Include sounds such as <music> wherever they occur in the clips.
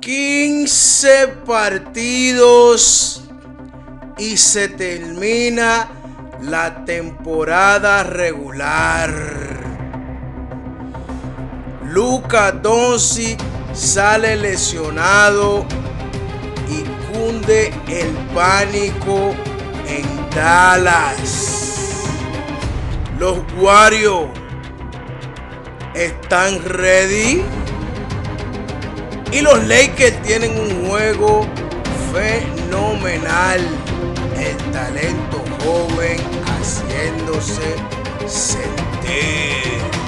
15 partidos y se termina la temporada regular. Luca Doncic sale lesionado y cunde el pánico en Dallas. Los Wario están ready. Y los Lakers tienen un juego fenomenal. El talento joven haciéndose sentir.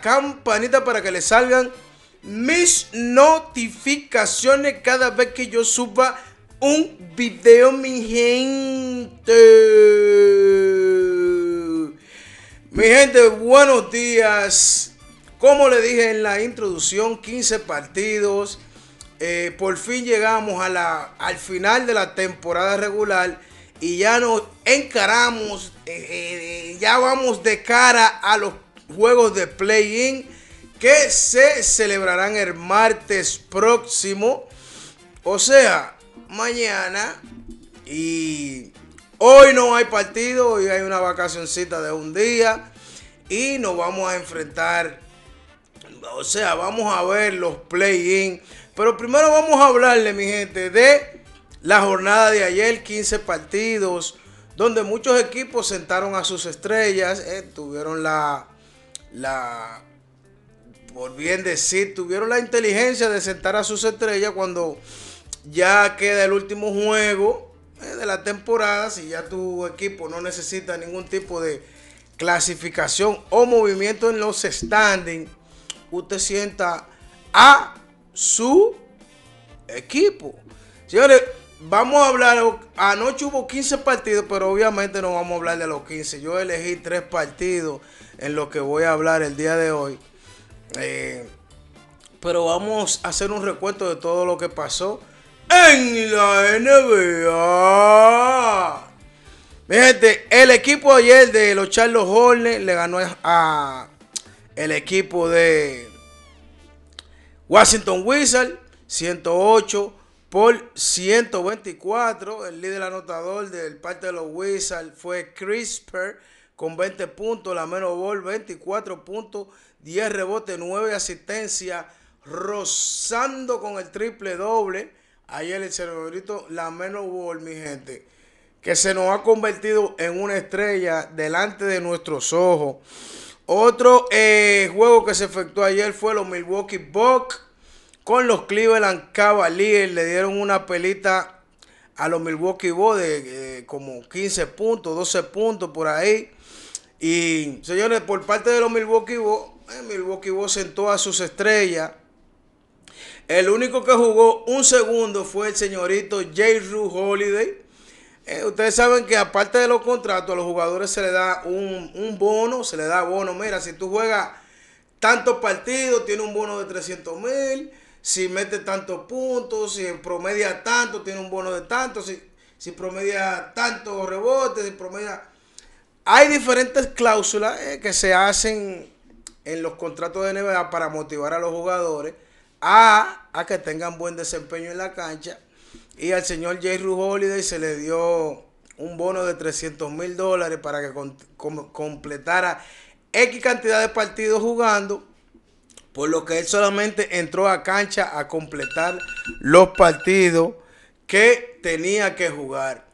campanita para que le salgan mis notificaciones cada vez que yo suba un vídeo mi gente. Mi gente, buenos días. Como le dije en la introducción, 15 partidos. Eh, por fin llegamos a la, al final de la temporada regular y ya nos encaramos, eh, eh, ya vamos de cara a los juegos de play-in que se celebrarán el martes próximo. O sea, mañana y hoy no hay partido, hoy hay una vacacioncita de un día y nos vamos a enfrentar, o sea, vamos a ver los play-in. Pero primero vamos a hablarle, mi gente, de la jornada de ayer, 15 partidos, donde muchos equipos sentaron a sus estrellas, eh, tuvieron la la, por bien decir, tuvieron la inteligencia de sentar a sus estrellas cuando ya queda el último juego eh, de la temporada, si ya tu equipo no necesita ningún tipo de clasificación o movimiento en los standings, usted sienta a su equipo. Señores, vamos a hablar, anoche hubo 15 partidos, pero obviamente no vamos a hablar de los 15. Yo elegí tres partidos en lo que voy a hablar el día de hoy. Eh, pero vamos a hacer un recuento de todo lo que pasó en la NBA. Gente, el equipo ayer de los Charles Hornets le ganó a el equipo de Washington Wizards 108 por 124. El líder anotador del parte de los Wizards fue Crisper con 20 puntos, la menos ball 24 puntos, 10 rebotes, 9 asistencias, rozando con el triple doble. Ayer el cerebrito, la menos ball, mi gente, que se nos ha convertido en una estrella delante de nuestros ojos. Otro eh, juego que se efectuó ayer fue los Milwaukee Bucks con los Cleveland Cavaliers. Le dieron una pelita a los Milwaukee Bucks de eh, como 15 puntos, 12 puntos por ahí. Y señores, por parte de los Milwaukee Bucks, eh, Milwaukee Bucks sentó a sus estrellas. El único que jugó un segundo fue el señorito J. Rue Holiday. Eh, ustedes saben que aparte de los contratos, a los jugadores se le da un, bono, se le da bono. Mira, si tú juegas tantos partidos, tiene un bono de 300 mil. Si mete tantos puntos, si promedia tanto, tiene un bono de tanto. Si, si promedia tantos rebotes, si promedia hay diferentes cláusulas eh, que se hacen en los contratos de NBA para motivar a los jugadores a, que tengan buen desempeño en la cancha. Y al señor J. Ru Holiday se le dio un bono de 300 mil dólares para que completara X cantidad de partidos jugando, por lo que él solamente entró a cancha a completar los partidos que tenía que jugar.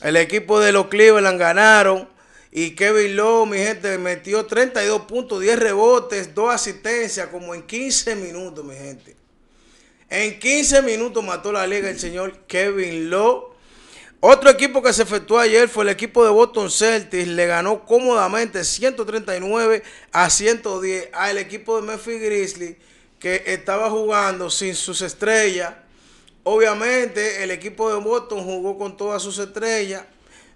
El equipo de los Cleveland ganaron y Kevin Lowe, mi gente, metió 32 puntos, 10 rebotes, 2 asistencias, como en 15 minutos, mi gente. En 15 minutos mató la liga el señor Kevin Lowe. Otro equipo que se efectuó ayer fue el equipo de Boston Celtics. Le ganó cómodamente 139 a 110 al equipo de Memphis Grizzlies que estaba jugando sin sus estrellas. Obviamente el equipo de Boston jugó con todas sus estrellas.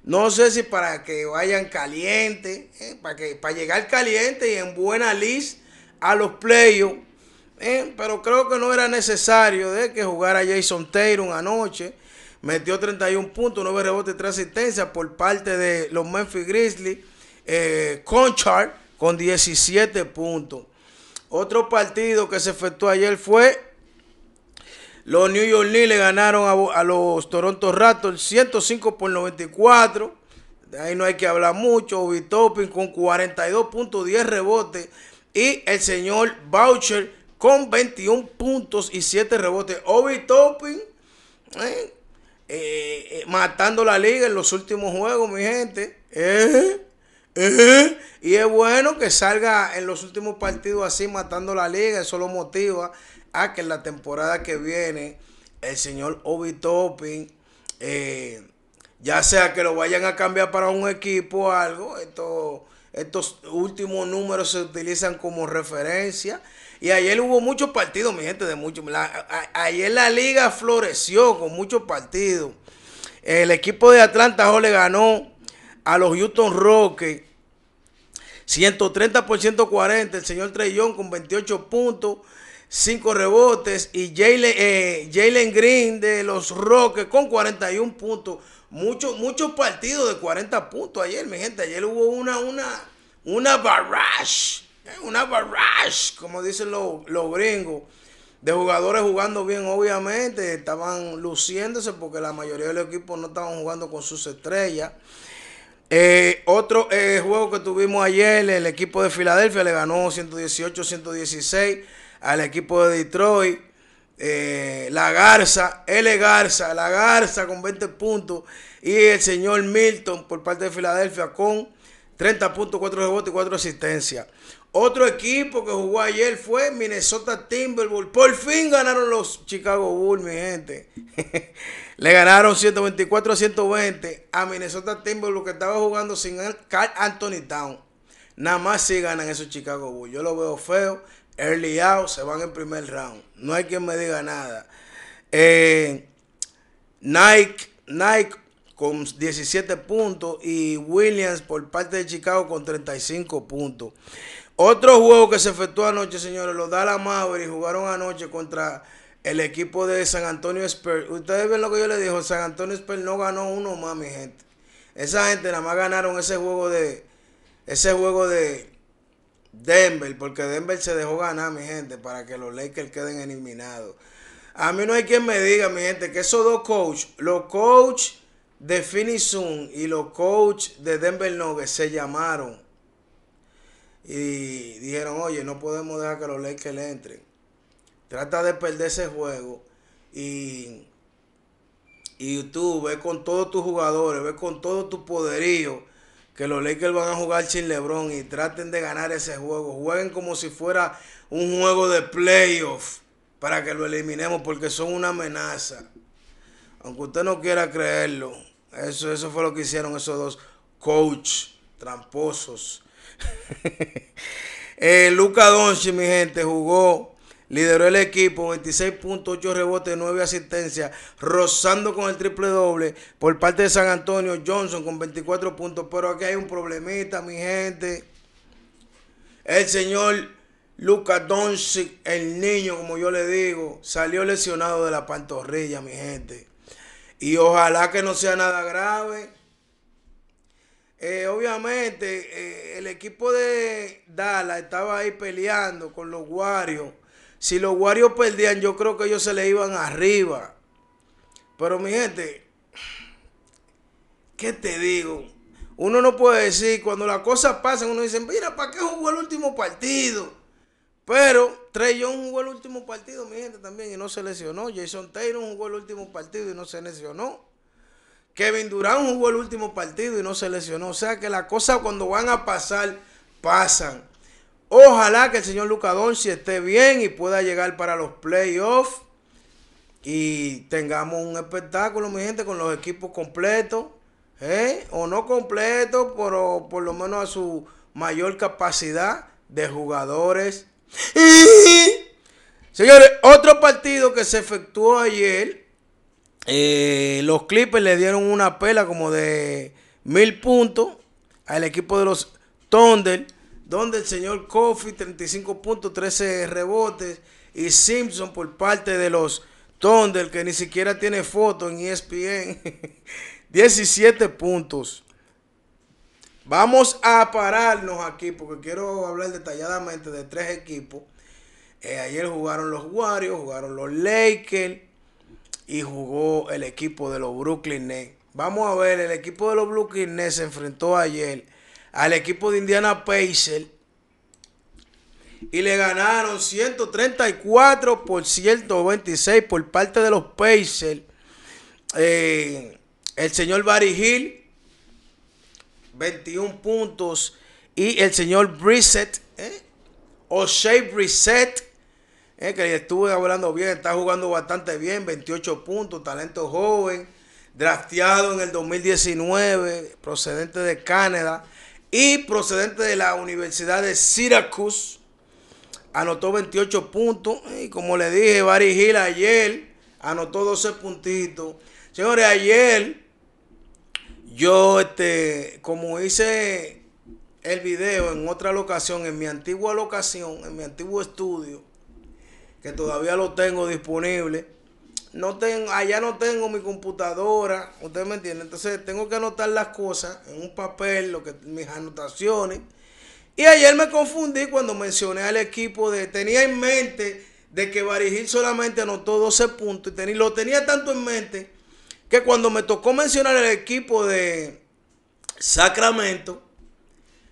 No sé si para que vayan calientes, eh, para, que, para llegar caliente y en buena lis a los playoffs. Eh, pero creo que no era necesario de que jugara Jason Taylor anoche. Metió 31 puntos, 9 rebotes, 3 asistencias por parte de los Memphis Grizzlies. Conchard eh, con 17 puntos. Otro partido que se efectuó ayer fue los New York Knicks le ganaron a, los Toronto Raptors 105 por 94. De ahí no hay que hablar mucho. Obi Topping con 42.10 rebotes. Y el señor Boucher con 21 puntos y 7 rebotes. Obi Topping eh, eh, eh, matando la liga en los últimos juegos, mi gente. y es bueno que salga en los últimos partidos así matando la liga. Eso lo motiva a que en la temporada que viene el señor Obi Topping, eh, ya sea que lo vayan a cambiar para un equipo o algo, estos últimos números se utilizan como referencia. Y ayer hubo muchos partidos, mi gente, de muchos. ayer la liga floreció con muchos partidos. El equipo de Atlanta le ganó a los Houston Rockets 130 por 140. El señor Trellón con 28 puntos. 5 rebotes y Jalen, eh, Green de los Rockets con 41 puntos. Muchos mucho partidos de 40 puntos ayer, mi gente. Ayer hubo una, una, una barrage, eh, una barrage, como dicen los, gringos, de jugadores jugando bien, obviamente. Estaban luciéndose porque la mayoría de los equipos no estaban jugando con sus estrellas. Eh, otro juego que tuvimos ayer, el equipo de Filadelfia le ganó 118-116 al equipo de Detroit. Eh, la Garza, L. Garza, la Garza con 20 puntos. Y el señor Milton por parte de Filadelfia con 30 puntos, 4 rebotes y 4 asistencias. Otro equipo que jugó ayer fue Minnesota Timberwolves. Por fin ganaron los Chicago Bulls, mi gente. <laughs> Le ganaron 124 a 120 a Minnesota Timberwolves que estaba jugando sin Carl Anthony Town. Nada más si ganan esos Chicago Bulls. Yo lo veo feo early out, se van en primer round. No hay quien me diga nada. Eh, Nike, Nike con 17 puntos y Williams por parte de Chicago con 35 puntos. Otro juego que se efectuó anoche, señores, los Dallas Mavericks jugaron anoche contra el equipo de San Antonio Spurs. Ustedes ven lo que yo les digo, San Antonio Spurs no ganó uno más, mi gente. Esa gente nada más ganaron ese juego de ese juego de Denver, porque Denver se dejó ganar, mi gente, para que los Lakers queden eliminados. A mí no hay quien me diga, mi gente, que esos dos coaches, los coaches de Finisun y los coaches de Denver Nuggets se llamaron y dijeron, oye, no podemos dejar que los Lakers entren. Trata de perder ese juego y, y tú ve con todos tus jugadores, ve con todo tu poderío que los Lakers van a jugar sin LeBron y traten de ganar ese juego. Jueguen como si fuera un juego de playoff para que lo eliminemos porque son una amenaza. Aunque usted no quiera creerlo, eso, eso fue lo que hicieron esos dos coach tramposos. <laughs> Eh, Luca Doncic, mi gente, jugó lideró el equipo, 26.8 rebotes, 9 asistencias, rozando con el triple doble por parte de San Antonio Johnson con 24 puntos. Pero aquí hay un problemita, mi gente. El señor Lucas Doncic, el niño, como yo le digo, salió lesionado de la pantorrilla, mi gente. Y ojalá que no sea nada grave. Eh, obviamente, eh, el equipo de Dallas estaba ahí peleando con los Warriors si los Warriors perdían, yo creo que ellos se le iban arriba. Pero mi gente, ¿qué te digo? Uno no puede decir, cuando las cosas pasan, uno dice, mira, ¿para qué jugó el último partido? Pero Trey Young jugó el último partido, mi gente, también, y no se lesionó. Jason Taylor jugó el último partido y no se lesionó. Kevin Durant jugó el último partido y no se lesionó. O sea que las cosas cuando van a pasar, pasan. Ojalá que el señor Luca Doncic esté bien y pueda llegar para los playoffs y tengamos un espectáculo, mi gente, con los equipos completos, ¿eh? o no completos, pero por lo menos a su mayor capacidad de jugadores. Y, señores, otro partido que se efectuó ayer, eh, los Clippers le dieron una pela como de mil puntos al equipo de los Thunder donde el señor Kofi, 35 puntos, 13 rebotes y Simpson por parte de los Thunder que ni siquiera tiene foto en ESPN 17 <laughs> puntos. Vamos a pararnos aquí porque quiero hablar detalladamente de tres equipos. Eh, ayer jugaron los Warriors, jugaron los Lakers y jugó el equipo de los Brooklyn Nets. Vamos a ver, el equipo de los Brooklyn Nets se enfrentó ayer al equipo de Indiana Pacers y le ganaron 134 por 126 por parte de los Pacers. Eh, el señor Barry Hill, 21 puntos. Y el señor Brissett, eh, O'Shea Brissett, ¿eh? que estuve hablando bien, está jugando bastante bien, 28 puntos, talento joven, drafteado en el 2019, procedente de Canadá y procedente de la Universidad de Syracuse. Anotó 28 puntos. Y como le dije, Barry Hill ayer anotó 12 puntitos. Señores, ayer yo, este, como hice el video en otra locación, en mi antigua locación, en mi antiguo estudio, que todavía lo tengo disponible no tengo, allá no tengo mi computadora, ustedes me entienden. Entonces tengo que anotar las cosas en un papel, lo que mis anotaciones. Y ayer me confundí cuando mencioné al equipo de, tenía en mente de que Varigil solamente anotó 12 puntos y lo tenía tanto en mente que cuando me tocó mencionar el equipo de Sacramento,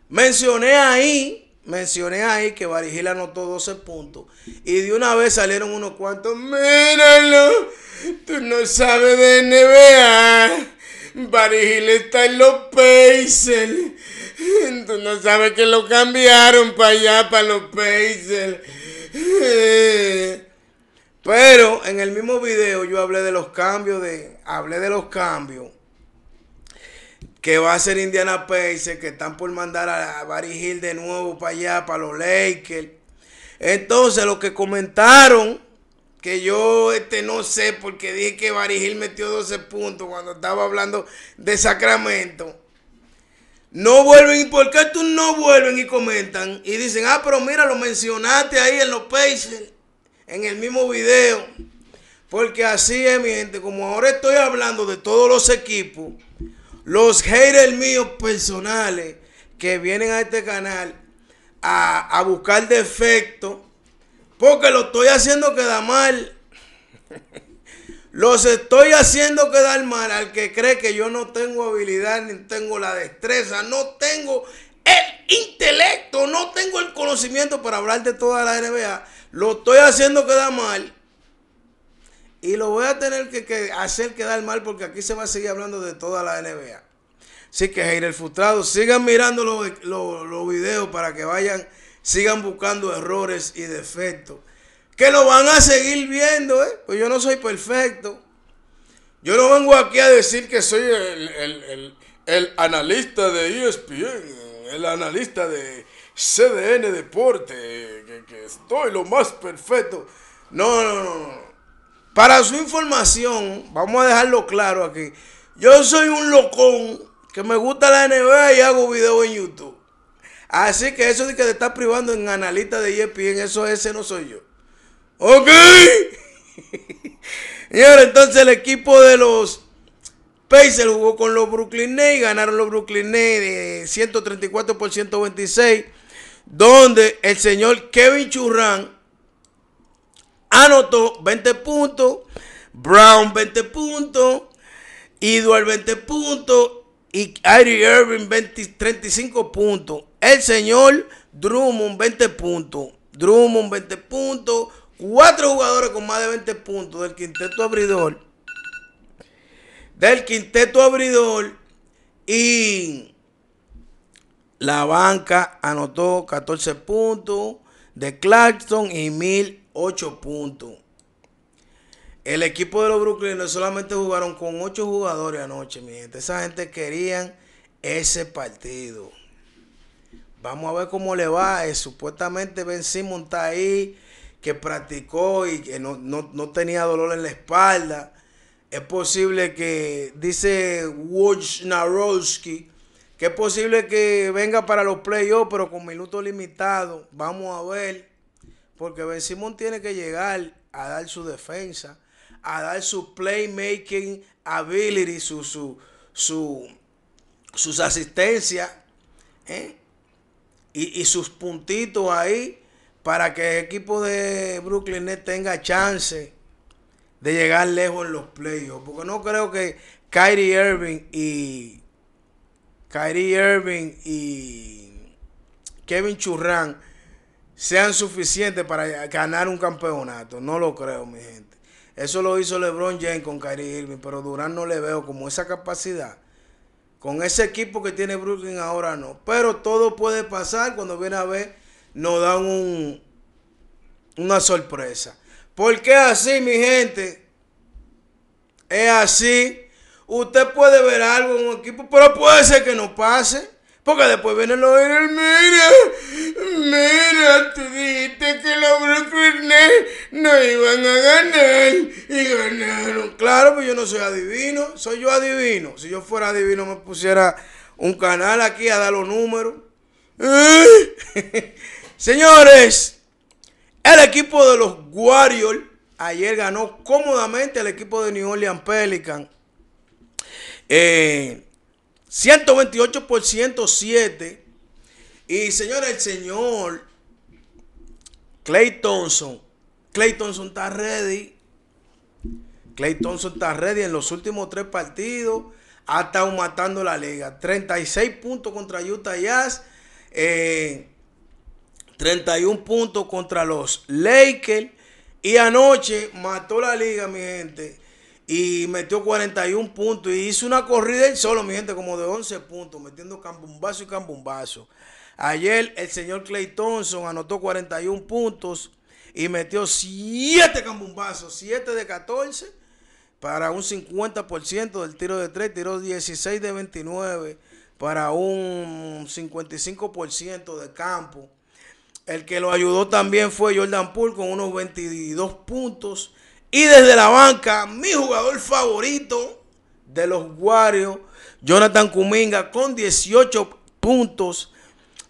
mencioné ahí mencioné ahí que Varigil anotó 12 puntos. Y de una vez salieron unos cuantos. Míralo, tú no sabes de NBA. Varigil está en los Pacers. Tú no sabes que lo cambiaron para allá, para los Pacers. Pero en el mismo video yo hablé de los cambios de. Hablé de los cambios que va a ser Indiana Pacers, que están por mandar a Barry de nuevo para allá, para los Lakers. Entonces, lo que comentaron, que yo este, no sé, porque dije que Barry metió 12 puntos cuando estaba hablando de Sacramento. No vuelven, ¿y por qué tú no vuelven y comentan? Y dicen, ah, pero mira, lo mencionaste ahí en los Pacers, en el mismo video. Porque así es, mi gente, como ahora estoy hablando de todos los equipos, los haters míos personales que vienen a este canal a, a buscar defecto porque lo estoy haciendo quedar mal. Los estoy haciendo quedar mal al que cree que yo no tengo habilidad, ni tengo la destreza, no tengo el intelecto, no tengo el conocimiento para hablar de toda la NBA. Lo estoy haciendo quedar mal y lo voy a tener que, hacer quedar mal porque aquí se va a seguir hablando de toda la NBA. Así que Heir el frustrado, sigan mirando los, videos para que vayan, sigan buscando errores y defectos. Que lo van a seguir viendo, ¿eh? Pues yo no soy perfecto. Yo no vengo aquí a decir que soy el, analista de ESPN, el analista de CDN e Deporte, que, estoy lo más perfecto. no, no, no. Para su información, vamos a dejarlo claro aquí. Yo soy un locón que me gusta la NBA y hago videos en YouTube. Así que eso de que te está privando en analista de en eso ese no soy yo. ¿Ok? ahora <laughs> entonces el equipo de los Pacers jugó con los Brooklyn Nets, ganaron los Brooklyn Nets de 134 por 126, donde el señor Kevin Churran anotó 20 puntos, Brown 20 puntos, Edward 20 puntos y Kyrie Irving 20, 35 puntos. El señor Drummond 20 puntos. Drummond 20 puntos. Cuatro jugadores con más de 20 puntos del quinteto abridor. Del quinteto abridor. Y la banca anotó 14 puntos de Clarkson y Mil 8 puntos. El equipo de los Brooklyn solamente jugaron con 8 jugadores anoche, mi gente. Esa gente querían ese partido. Vamos a ver cómo le va. Eh, supuestamente Ben Simon está ahí, que practicó y que no, no tenía dolor en la espalda. Es posible que, dice Wojnarowski, que es posible que venga para los playoffs, pero con minutos limitados. Vamos a ver. Porque Ben Simon tiene que llegar a dar su defensa, a dar su playmaking ability, sus asistencias ¿eh? y, sus puntitos ahí para que el equipo de Brooklyn Nets tenga chance de llegar lejos en los playoffs. Porque no creo que Kyrie Irving y Kyrie Irving y Kevin Churran sean suficientes para ganar un campeonato. No lo creo, mi gente. Eso lo hizo LeBron James con Kyrie Irving, pero Durán no le veo como esa capacidad. Con ese equipo que tiene Brooklyn ahora no. Pero todo puede pasar cuando viene a ver, nos dan un, una sorpresa. Porque así, mi gente, es así. Usted puede ver algo en un equipo, pero puede ser que no pase. Porque después vienen los de mira, mira, tú dijiste que los Brooklyn no iban a ganar y ganaron. Claro, pues yo no soy adivino, soy yo adivino. Si yo fuera adivino me pusiera un canal aquí a dar los números. <laughs> Señores, el equipo de los Warriors ayer ganó cómodamente al equipo de New Orleans Pelican. Eh, 128 por 107. Y señor el señor Clay Thompson. Clay Thompson está ready. Clay Thompson está ready en los últimos tres partidos. Ha estado matando la liga. 36 puntos contra Utah Jazz. 31 eh, puntos contra los Lakers. Y anoche mató la liga, mi gente y metió 41 puntos y hizo una corrida él solo, mi gente, como de 11 puntos, metiendo cambumbazo y cambumbazo. Ayer el señor Clay Thompson anotó 41 puntos y metió 7 cambumbazos, 7 de 14 para un 50% del tiro de 3, tiró 16 de 29 para un 55% de campo. El que lo ayudó también fue Jordan Poole con unos 22 puntos y desde la banca, mi jugador favorito de los Warriors, Jonathan Kuminga, con 18 puntos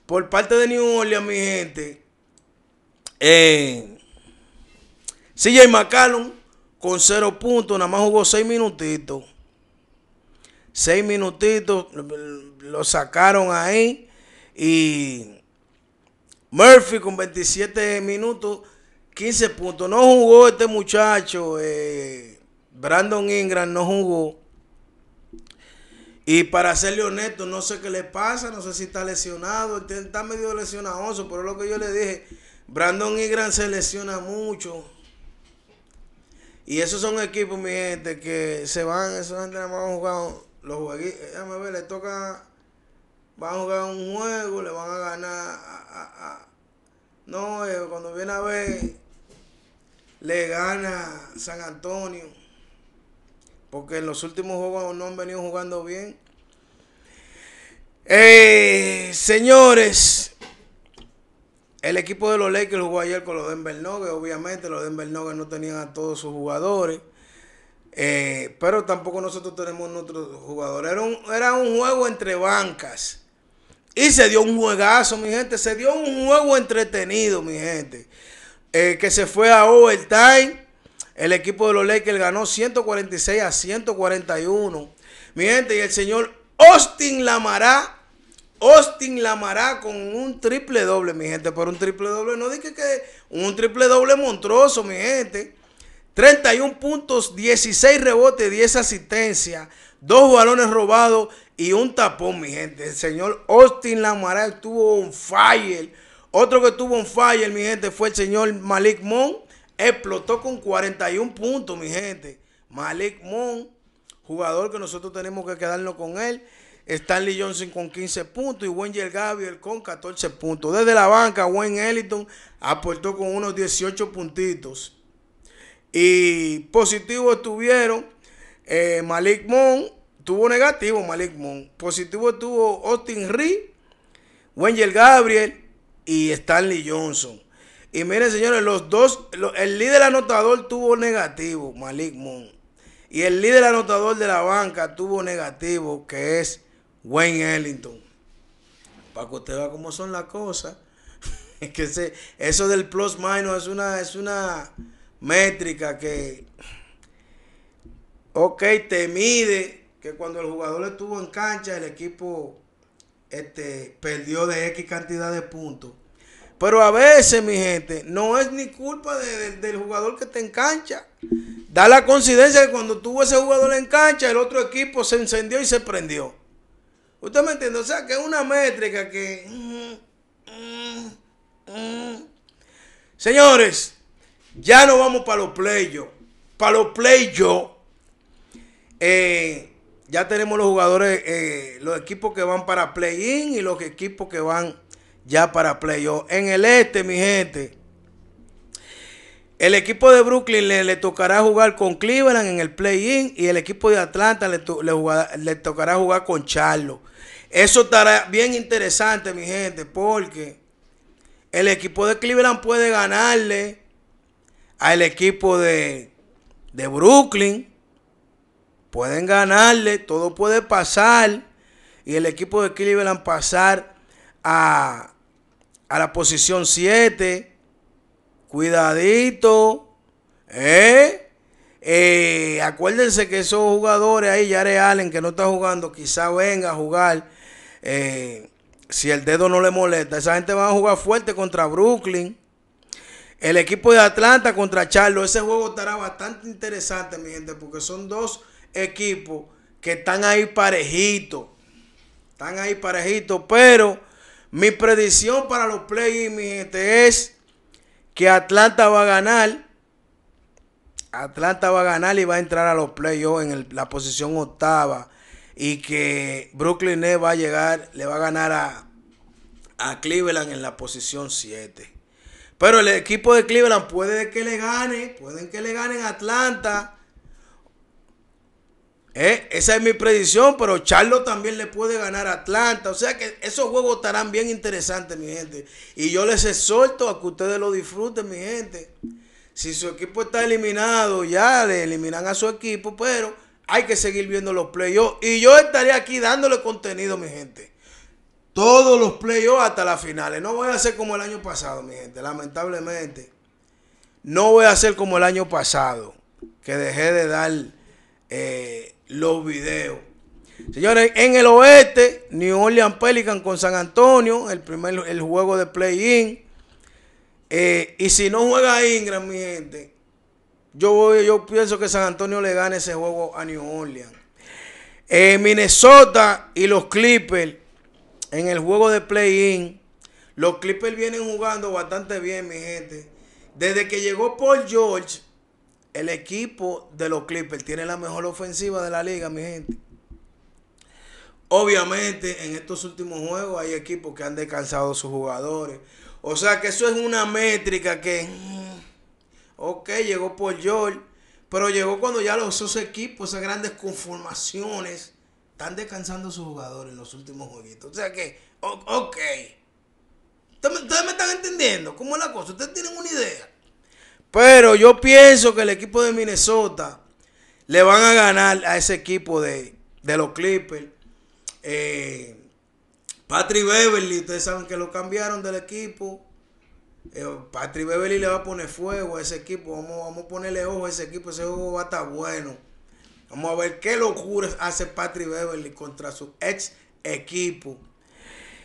por parte de New Orleans, mi gente. Eh, CJ McCallum con 0 puntos, nada más jugó 6 minutitos. 6 minutitos, lo sacaron ahí. Y Murphy con 27 minutos 15 puntos. No jugó este muchacho. Eh, Brandon Ingram no jugó. Y para serle honesto, no sé qué le pasa, no sé si está lesionado, está medio lesionado, pero lo que yo le dije, Brandon Ingram se lesiona mucho. Y esos son equipos, mi gente, que se van, esos gente van a jugar los jueguitos. Déjame ver, le toca, van a jugar un juego, le van a ganar. No, eh, cuando viene a ver, le gana San Antonio. Porque en los últimos juegos no han venido jugando bien. Eh, señores, el equipo de los Lakers jugó ayer con los Denver Nuggets. Obviamente, los Denver Nuggets no tenían a todos sus jugadores. Eh, pero tampoco nosotros tenemos nuestros jugadores. Era era un juego entre bancas. Y se dio un juegazo, mi gente. Se dio un juego entretenido, mi gente. Eh, que se fue a overtime. El equipo de los Lakers ganó 146 a 141. Mi gente, y el señor Austin Lamará. Austin Lamará con un triple doble, mi gente. Pero un triple doble, no dije que un triple doble monstruoso, mi gente. 31 puntos, 16 rebotes, 10 asistencias, dos balones robados y un tapón, mi gente. El señor Austin Lamará estuvo on fire otro que tuvo un fire, mi gente, fue el señor Malik Mon. Explotó con 41 puntos, mi gente. Malik Mon, jugador que nosotros tenemos que quedarnos con él. Stanley Johnson con 15 puntos y Wengel Gabriel con 14 puntos. Desde la banca, Wayne Ellington aportó con unos 18 puntitos. Y positivos estuvieron eh, Malik Mon, tuvo negativo Malik Mon. Positivo estuvo Austin Reed, Wengel Gabriel, y Stanley Johnson. Y miren, señores, los dos, el líder anotador tuvo negativo, Malik Moon. Y el líder anotador de la banca tuvo negativo, que es Wayne Ellington. Para que usted vea cómo son las cosas. <laughs> que eso del plus minus es una, es una métrica que, ok, te mide que cuando el jugador estuvo en cancha, el equipo este, perdió de X cantidad de puntos. Pero a veces, mi gente, no es ni culpa del jugador que te engancha. Da la coincidencia que cuando tuvo ese jugador en cancha, el otro equipo se encendió y se prendió. ¿Usted me entiende? O sea, que es una métrica que... Señores, ya no vamos para los playo Para los playos. Eh, ya tenemos los jugadores, eh, los equipos que van para play-in y los equipos que van ya para play-off. En el este, mi gente, el equipo de Brooklyn le, tocará jugar con Cleveland en el play-in y el equipo de Atlanta le, tocará jugar con Charlo. Eso estará bien interesante, mi gente, porque el equipo de Cleveland puede ganarle al equipo de, de Brooklyn. Pueden ganarle, todo puede pasar. Y el equipo de Cleveland pasar a, a la posición 7. Cuidadito. ¿eh? Eh, acuérdense que esos jugadores ahí, Yare Allen, que no está jugando, quizá venga a jugar. Eh, si el dedo no le molesta. Esa gente va a jugar fuerte contra Brooklyn. El equipo de Atlanta contra Charlo. Ese juego estará bastante interesante, mi gente, porque son dos equipos que están ahí parejitos. Están ahí parejitos. Pero mi predicción para los play mi es que Atlanta va a ganar. Atlanta va a ganar y va a entrar a los playoffs en la posición octava. Y que Brooklyn va a llegar, le va a ganar a, Cleveland en la posición 7. Pero el equipo de Cleveland puede que le gane, pueden que le ganen Atlanta eh, esa es mi predicción, pero Charlo también le puede ganar a Atlanta. O sea que esos juegos estarán bien interesantes, mi gente. Y yo les exhorto a que ustedes lo disfruten, mi gente. Si su equipo está eliminado, ya le eliminan a su equipo, pero hay que seguir viendo los playoffs. Y yo estaré aquí dándole contenido, mi gente. Todos los playoffs hasta las finales. No voy a hacer como el año pasado, mi gente. Lamentablemente. No voy a hacer como el año pasado. Que dejé de dar. Eh, los videos. Señores, en el oeste, New Orleans Pelican con San Antonio, el primer el juego de play-in. Eh, y si no juega Ingram, mi gente, yo, voy, yo pienso que San Antonio le gane ese juego a New Orleans. Eh, Minnesota y los Clippers en el juego de play-in. Los Clippers vienen jugando bastante bien, mi gente. Desde que llegó Paul George, el equipo de los Clippers tiene la mejor ofensiva de la liga, mi gente. Obviamente, en estos últimos juegos hay equipos que han descansado sus jugadores. O sea que eso es una métrica que. Mm, ok, llegó por George. Pero llegó cuando ya los esos equipos, esas grandes conformaciones, están descansando sus jugadores en los últimos jueguitos. O sea que, ok. ¿Ustedes me están entendiendo? ¿Cómo es la cosa? ¿Ustedes tienen una idea? Pero yo pienso que el equipo de Minnesota le van a ganar a ese equipo de, los Clippers. Eh, Patrick Beverly, ustedes saben que lo cambiaron del equipo. Eh, Patrick Beverly le va a poner fuego a ese equipo. Vamos, vamos a ponerle ojo a ese equipo. Ese juego va a estar bueno. Vamos a ver qué locuras hace Patrick Beverly contra su ex equipo.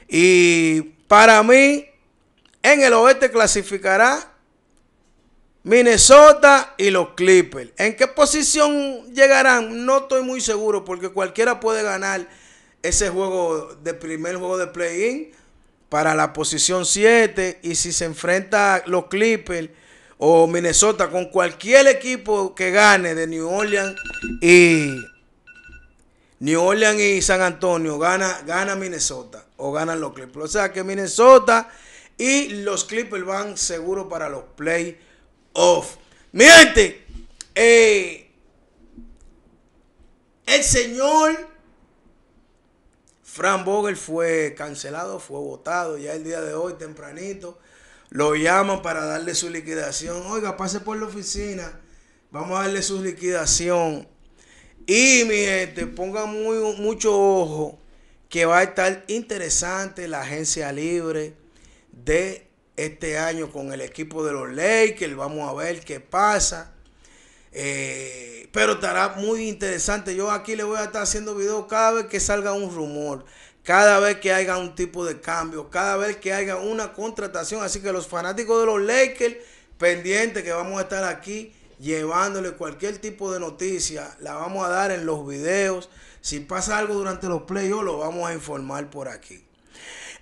Y para mí, en el oeste clasificará Minnesota y los Clippers. ¿En qué posición llegarán? No estoy muy seguro porque cualquiera puede ganar ese juego de primer juego de play-in para la posición 7 y si se enfrenta los Clippers o Minnesota con cualquier equipo que gane de New Orleans y New Orleans y San Antonio gana, gana Minnesota o ganan los Clippers. O sea que Minnesota y los Clippers van seguro para los play off. Mi eh, el señor Fran Vogel fue cancelado, fue votado. Ya el día de hoy, tempranito, lo llaman para darle su liquidación. Oiga, pase por la oficina. Vamos a darle su liquidación. Y mi gente, pongan muy, mucho ojo que va a estar interesante la agencia libre de este año con el equipo de los Lakers. Vamos a ver qué pasa. Eh, pero estará muy interesante. Yo aquí le voy a estar haciendo videos cada vez que salga un rumor, cada vez que haya un tipo de cambio, cada vez que haya una contratación. Así que los fanáticos de los Lakers, pendientes que vamos a estar aquí llevándole cualquier tipo de noticia, la vamos a dar en los videos. Si pasa algo durante los playoffs, lo vamos a informar por aquí.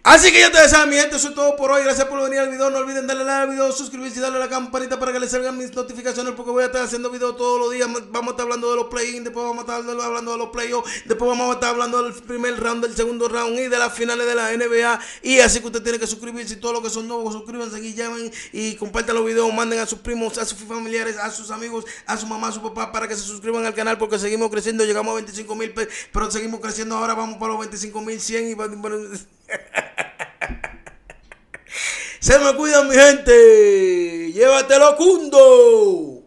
Así que ya ustedes saben, mi gente, eso es todo por hoy. Gracias por venir al video. No olviden darle like al video, suscribirse y darle a la campanita para que les salgan mis notificaciones. Porque voy a estar haciendo videos todos los días. Vamos a estar hablando de los play-in, después vamos a estar hablando de los playoffs, después vamos a estar hablando del primer round, del segundo round y de las finales de la NBA. Y así que usted tiene que suscribirse. Y todos los que son nuevos, suscríbanse y llamen y compartan los videos. Manden a sus primos, a sus familiares, a sus amigos, a su mamá, a su papá para que se suscriban al canal. Porque seguimos creciendo. Llegamos a 25 mil, pero seguimos creciendo. Ahora vamos para los 25 mil 100 y. Se me cuidan mi gente. Llévatelo, cundo.